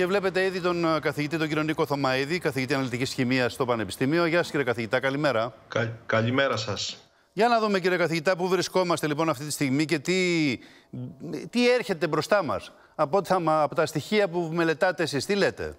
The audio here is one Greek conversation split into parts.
Και βλέπετε ήδη τον ε, καθηγητή, τον κύριο Νίκο Θωμαίδη, καθηγητή αναλυτικής χημίας στο Πανεπιστήμιο. Γεια σας, κύριε καθηγητά, καλημέρα. καλημέρα σας. Για να δούμε, κύριε καθηγητά, πού βρισκόμαστε λοιπόν αυτή τη στιγμή και τι, τι έρχεται μπροστά μας από, από τα στοιχεία που μελετάτε εσείς. Τι λέτε.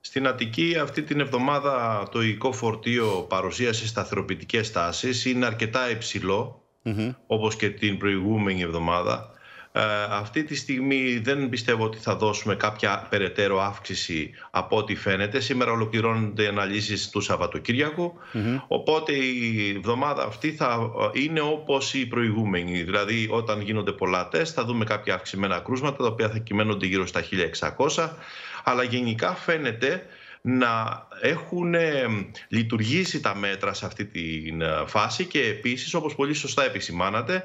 Στην Αττική αυτή την εβδομάδα το υλικό φορτίο παρουσίασε σταθεροποιητικές τάσεις. Είναι αρκετά υψηλό, mm όπως και την προηγούμενη εβδομάδα. Ε, αυτή τη στιγμή δεν πιστεύω ότι θα δώσουμε κάποια περαιτέρω αύξηση από ό,τι φαίνεται. Σήμερα ολοκληρώνονται οι αναλύσεις του σαββατοκυριακου Οπότε η εβδομάδα αυτή θα ε, είναι όπως η προηγούμενη. Δηλαδή όταν γίνονται πολλά τεστ θα δούμε κάποια αυξημένα κρούσματα τα οποία θα κυμαίνονται γύρω στα 1600. Αλλά γενικά φαίνεται να έχουν ε, λειτουργήσει τα μέτρα σε αυτή τη ε, φάση και επίσης όπως πολύ σωστά επισημάνατε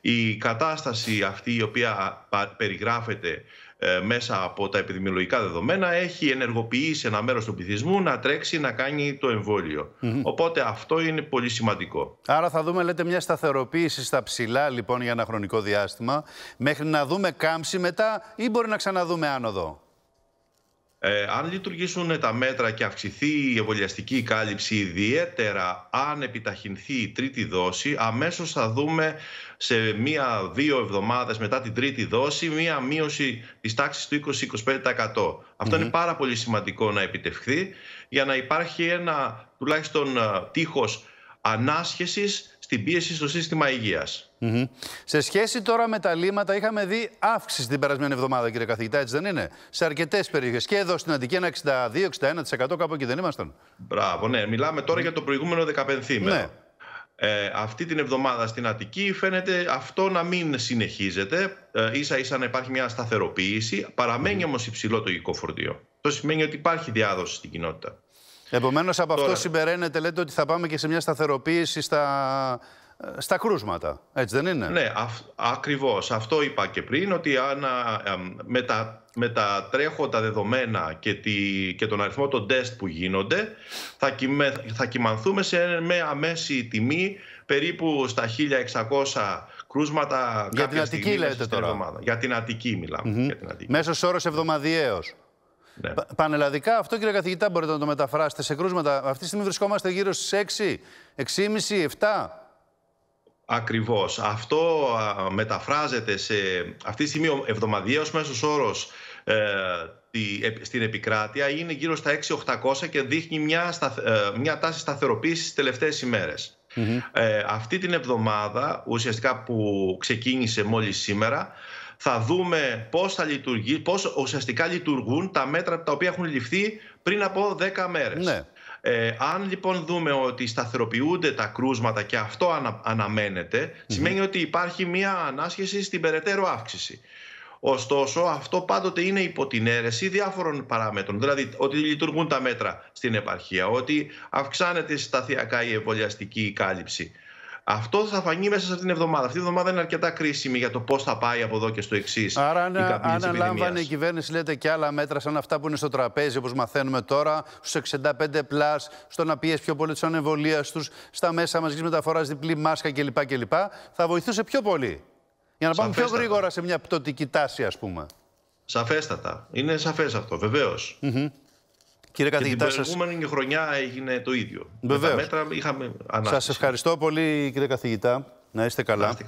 η κατάσταση αυτή η οποία περιγράφεται ε, μέσα από τα επιδημιολογικά δεδομένα έχει ενεργοποιήσει ένα μέρος του πληθυσμού να τρέξει να κάνει το εμβολιο Οπότε αυτό είναι πολύ σημαντικό. Άρα θα δούμε λέτε μια σταθεροποίηση στα ψηλά λοιπόν για ένα χρονικό διάστημα μέχρι να δούμε κάμψη μετά ή μπορεί να ξαναδούμε άνοδο. Ε, αν λειτουργήσουν τα μέτρα και αυξηθεί η εμβολιαστική κάλυψη, ιδιαίτερα αν επιταχυνθεί η τρίτη δόση, αμέσως θα δούμε σε μία-δύο εβδομάδες μετά την τρίτη δόση μία μείωση της τάξης του 20-25%. Αυτό ειναι πάρα πολύ σημαντικό να επιτευχθεί για να υπάρχει ένα τουλάχιστον ε, τείχος ανάσχεσης στην πίεση στο σύστημα υγείας. Σε σχέση τώρα με τα λύματα, είχαμε δει αύξηση την περασμένη εβδομάδα, κύριε καθηγητά, έτσι δεν είναι. Σε αρκετές περιοχές. Και εδώ στην Αττική ένα 62-61% κάπου εκεί δεν ήμασταν. Μπράβο, ναι. Μιλάμε τώρα για το προηγούμενο 15 Ναι. Ε, αυτή την εβδομάδα στην Αττική φαίνεται αυτό να μην συνεχίζεται. Ε, ίσα ίσα να υπάρχει μια σταθεροποίηση. Παραμένει όμως υψηλό το υγικό φορτίο. Το σημαίνει ότι υπάρχει διάδοση στην κοινότητα. Επομένως, από αυτό συμπεραίνετε λέτε ότι θα πάμε και σε μια σταθεροποίηση στα, ε, στα κρούσματα. Έτσι δεν είναι. Ναι, ακριβώς. Αυτό είπα και πριν, ότι με, τα, με τα τρέχοντα δεδομένα και, και τον αριθμό των τεστ που γίνονται, θα, θα κοιμανθούμε σε μια μέση τιμή περίπου στα 1600 κρούσματα. Για την Αττική λέτε τώρα. Εβδομάδα. Για την Αττική μιλάμε. Mm -hmm. Μέσος όρος εβδομαδιαίος. Ναι. πανελλαδικά, αυτό κύριε καθηγητά, μπορείτε να το μεταφράσετε σε κρούσματα. Αυτή τη στιγμή βρισκόμαστε γύρω στις 6, 6,5, 7. Ακριβώς. Αυτό μεταφράζεται σε αυτή τη στιγμή ο εβδομαδιαίος μέσος όρος ε, τη, ε, στην επικράτεια είναι γύρω στα 6.800 και δείχνει μια, ε, μια τάση σταθεροποίησης τις τελευταίες ημέρες. Ε, αυτή την εβδομάδα, ουσιαστικά που ξεκίνησε μόλις σήμερα, θα δούμε πώς λειτουργεί, ουσιαστικά λειτουργούν τα μέτρα τα οποία έχουν ληφθεί πριν από 10 μέρες. Ναι. Ε, αν λοιπόν δούμε ότι σταθεροποιούνται τα κρούσματα και αυτό ανα, αναμενεται σημαίνει ότι υπάρχει μία ανάσχεση στην περαιτέρω αύξηση. Ωστόσο, αυτό πάντοτε είναι υπό την αίρεση διάφορων παράμετρων. Δηλαδή, ότι λειτουργούν τα μέτρα στην επαρχία, ότι αυξάνεται σταθιακά η εμβολιαστική κάλυψη. Αυτό θα φανεί μέσα σε αυτήν την εβδομάδα. Αυτή η εβδομάδα είναι αρκετά κρίσιμη για το πώς θα πάει από εδώ και στο εξής. Άρα, αν, αν λάμβανε η κυβέρνηση, λέτε και άλλα μέτρα σαν αυτά που είναι στο τραπέζι, όπως μαθαίνουμε τώρα, στους 65 πλάς, στο να πιέσεις πιο πολύ του ανεμβολία τους, στα μέσα μαζικής μεταφοράς, διπλή μάσκα κλπ. κλπ. Θα βοηθούσε πιο πολύ. Για να πάμε πιο γρήγορα σε μια πτωτική τάση, ας πούμε. Σαφέστατα. Είναι σαφές αυτό, βεβαίως. Κύριε Καθηγητά, και την προηγούμενη χρονιά έγινε το ίδιο. Βεβαίως. Με τα μέτρα είχαμε ανάπτυξη. Σας ευχαριστώ πολύ κύριε Καθηγητά. Να είστε καλά. Να είστε